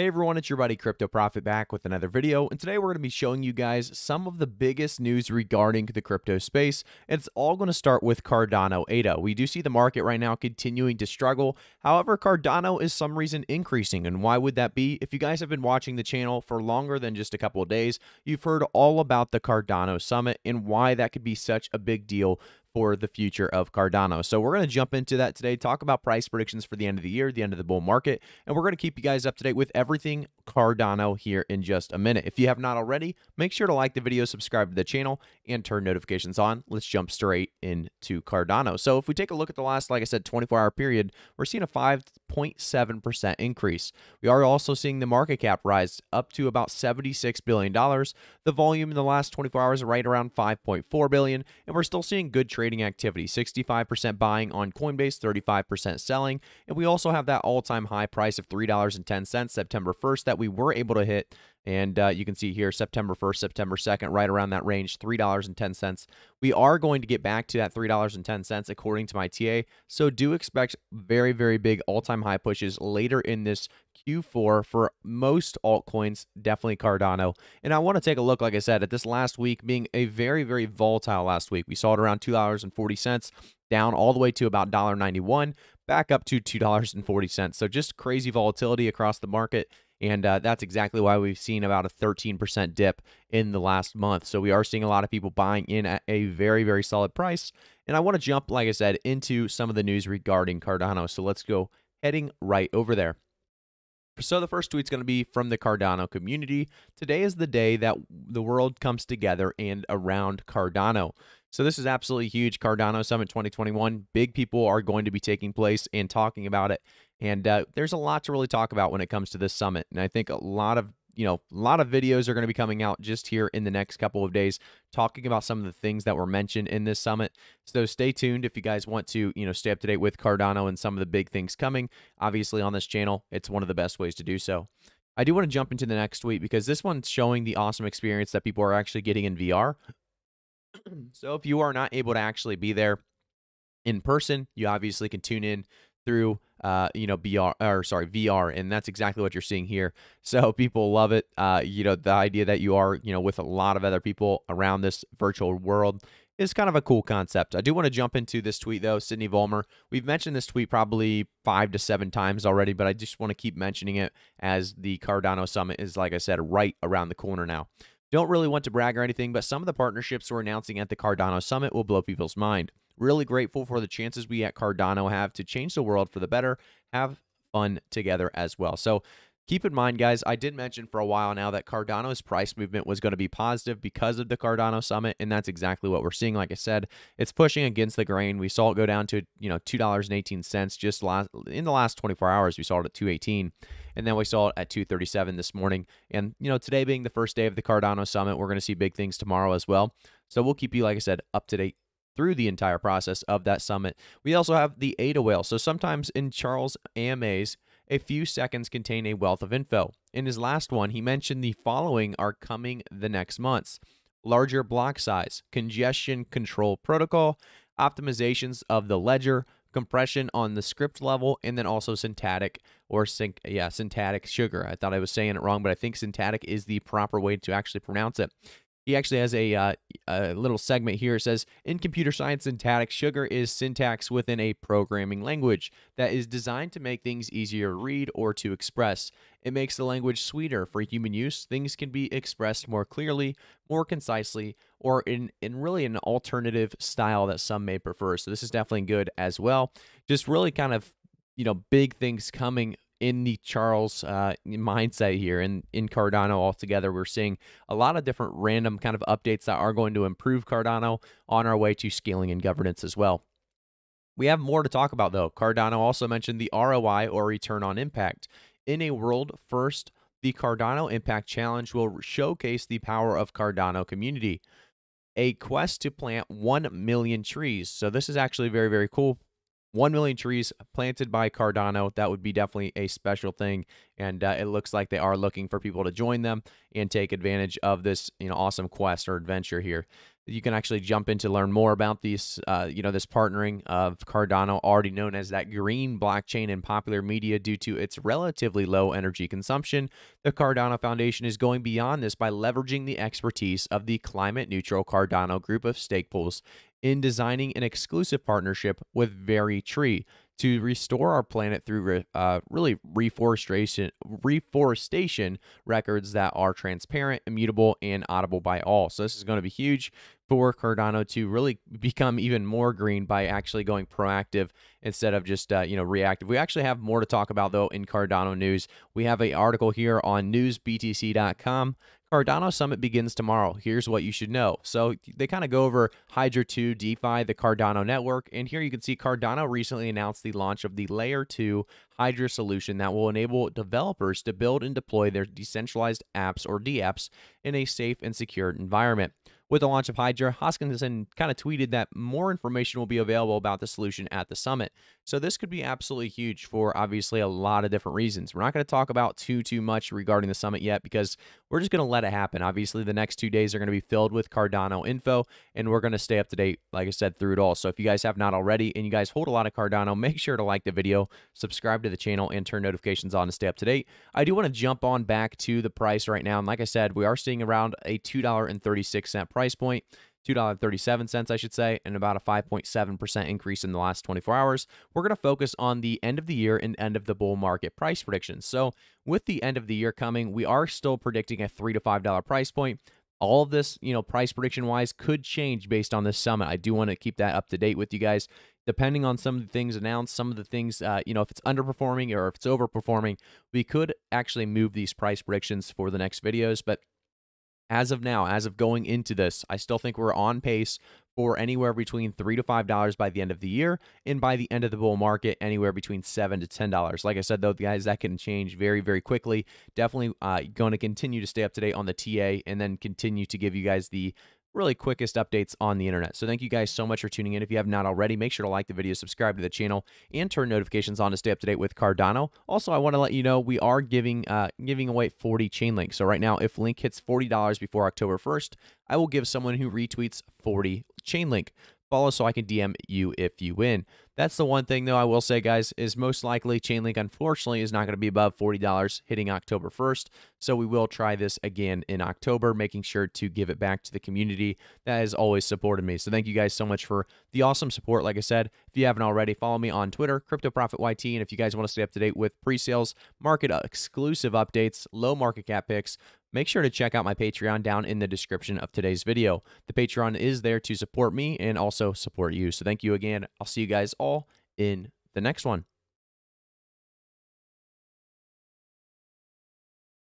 Hey everyone, it's your buddy Crypto Profit back with another video, and today we're going to be showing you guys some of the biggest news regarding the crypto space. And It's all going to start with Cardano ADA. We do see the market right now continuing to struggle. However, Cardano is some reason increasing, and why would that be? If you guys have been watching the channel for longer than just a couple of days, you've heard all about the Cardano Summit and why that could be such a big deal for the future of Cardano. So we're going to jump into that today, talk about price predictions for the end of the year, the end of the bull market, and we're going to keep you guys up to date with everything Cardano here in just a minute. If you have not already, make sure to like the video, subscribe to the channel, and turn notifications on. Let's jump straight into Cardano. So if we take a look at the last, like I said, 24 hour period, we're seeing a 5.7% increase. We are also seeing the market cap rise up to about $76 billion. The volume in the last 24 hours right around 5.4 billion. And we're still seeing good trading activity, 65% buying on Coinbase, 35% selling. And we also have that all time high price of $3.10 September 1st that we were able to hit and uh, you can see here September 1st, September 2nd, right around that range, $3.10. We are going to get back to that $3.10 according to my TA. So do expect very, very big all time high pushes later in this Q4 for most altcoins, definitely Cardano. And I want to take a look, like I said, at this last week being a very, very volatile last week. We saw it around $2.40, down all the way to about $1.91, back up to $2.40. So just crazy volatility across the market. And uh, that's exactly why we've seen about a 13% dip in the last month. So we are seeing a lot of people buying in at a very, very solid price. And I want to jump, like I said, into some of the news regarding Cardano. So let's go heading right over there. So the first tweet's going to be from the Cardano community. Today is the day that the world comes together and around Cardano. So this is absolutely huge. Cardano Summit 2021. Big people are going to be taking place and talking about it. And uh, there's a lot to really talk about when it comes to this summit. And I think a lot of you know, a lot of videos are going to be coming out just here in the next couple of days talking about some of the things that were mentioned in this summit. So stay tuned if you guys want to, you know, stay up to date with Cardano and some of the big things coming. Obviously, on this channel, it's one of the best ways to do so. I do want to jump into the next tweet because this one's showing the awesome experience that people are actually getting in VR. so if you are not able to actually be there in person, you obviously can tune in through uh, you know BR or sorry VR, and that's exactly what you're seeing here. So people love it. Uh, you know the idea that you are you know with a lot of other people around this virtual world is kind of a cool concept. I do want to jump into this tweet though, Sydney Vollmer. We've mentioned this tweet probably five to seven times already, but I just want to keep mentioning it as the Cardano Summit is, like I said, right around the corner now. Don't really want to brag or anything, but some of the partnerships we're announcing at the Cardano Summit will blow people's mind. Really grateful for the chances we at Cardano have to change the world for the better, have fun together as well. So Keep in mind, guys, I did mention for a while now that Cardano's price movement was going to be positive because of the Cardano summit, and that's exactly what we're seeing. Like I said, it's pushing against the grain. We saw it go down to you know two dollars and eighteen cents just last in the last twenty four hours. We saw it at two eighteen, and then we saw it at two thirty seven this morning. And you know today being the first day of the Cardano summit, we're going to see big things tomorrow as well. So we'll keep you, like I said, up to date through the entire process of that summit. We also have the ADA whale. So sometimes in Charles AMAs, a few seconds contain a wealth of info. In his last one, he mentioned the following are coming the next months larger block size, congestion control protocol, optimizations of the ledger, compression on the script level, and then also syntactic or sync, yeah, syntactic sugar. I thought I was saying it wrong, but I think syntactic is the proper way to actually pronounce it he actually has a, uh, a little segment here. It says In computer science syntactic, sugar is syntax within a programming language that is designed to make things easier to read or to express. It makes the language sweeter for human use. Things can be expressed more clearly, more concisely, or in, in really an alternative style that some may prefer. So, this is definitely good as well. Just really kind of, you know, big things coming in the Charles uh, mindset here and in Cardano altogether. We're seeing a lot of different random kind of updates that are going to improve Cardano on our way to scaling and governance as well. We have more to talk about though. Cardano also mentioned the ROI or return on impact. In a world first, the Cardano Impact Challenge will showcase the power of Cardano community. A quest to plant 1 million trees. So, this is actually very, very cool 1 million trees planted by Cardano. That would be definitely a special thing. And uh, it looks like they are looking for people to join them and take advantage of this you know awesome quest or adventure here you can actually jump in to learn more about these, uh, you know, this partnering of Cardano, already known as that green blockchain in popular media due to its relatively low energy consumption. The Cardano Foundation is going beyond this by leveraging the expertise of the climate neutral Cardano group of stake pools in designing an exclusive partnership with Very Tree to restore our planet through re- uh, really reforestation reforestation records that are transparent, immutable, and audible by all. So this is going to be huge for Cardano to really become even more green by actually going proactive instead of just uh, you know reactive. We actually have more to talk about though in Cardano news. We have an article here on newsbtc.com Cardano Summit begins tomorrow. Here's what you should know. So they kind of go over Hydra 2, DeFi, the Cardano network, and here you can see Cardano recently announced the launch of the Layer 2 Hydra solution that will enable developers to build and deploy their decentralized apps or DApps in a safe and secure environment. With the launch of Hydra, Hoskinson kind of tweeted that more information will be available about the solution at the summit. So this could be absolutely huge for obviously a lot of different reasons. We're not going to talk about too too much regarding the summit yet because we're just going to let it happen. Obviously, the next 2 days are going to be filled with Cardano info and we're going to stay up to date like I said through it all. So if you guys have not already and you guys hold a lot of Cardano, make sure to like the video, subscribe to the channel and turn notifications on to stay up to date. I do want to jump on back to the price right now and like I said, we are seeing around a $2.36 price point. $2.37, I should say, and about a 5.7% increase in the last 24 hours. We're going to focus on the end of the year and end of the bull market price predictions. So, with the end of the year coming, we are still predicting a 3 to $5 price point. All of this, you know, price prediction wise could change based on this summit. I do want to keep that up to date with you guys depending on some of the things announced, some of the things, uh, you know, if it's underperforming or if it's overperforming, we could actually move these price predictions for the next videos. But as of now, as of going into this, I still think we're on pace for anywhere between three to five dollars by the end of the year, and by the end of the bull market, anywhere between seven to ten dollars. Like I said, though, guys, that can change very, very quickly. Definitely uh, going to continue to stay up to date on the TA, and then continue to give you guys the really quickest updates on the internet. So thank you guys so much for tuning in. If you have not already, make sure to like the video, subscribe to the channel, and turn notifications on to stay up to date with Cardano. Also, I want to let you know we are giving uh, giving away 40 chain links. So right now, if link hits $40 before October 1st, I will give someone who retweets 40 chain link. Follow so I can DM you if you win. That's the one thing, though, I will say, guys, is most likely Chainlink, unfortunately, is not going to be above $40 hitting October 1st. So we will try this again in October, making sure to give it back to the community that has always supported me. So thank you guys so much for the awesome support. Like I said, if you haven't already, follow me on Twitter, CryptoProfitYT. And if you guys want to stay up to date with pre sales, market exclusive updates, low market cap picks, make sure to check out my Patreon down in the description of today's video. The Patreon is there to support me and also support you. So thank you again. I'll see you guys all in the next one.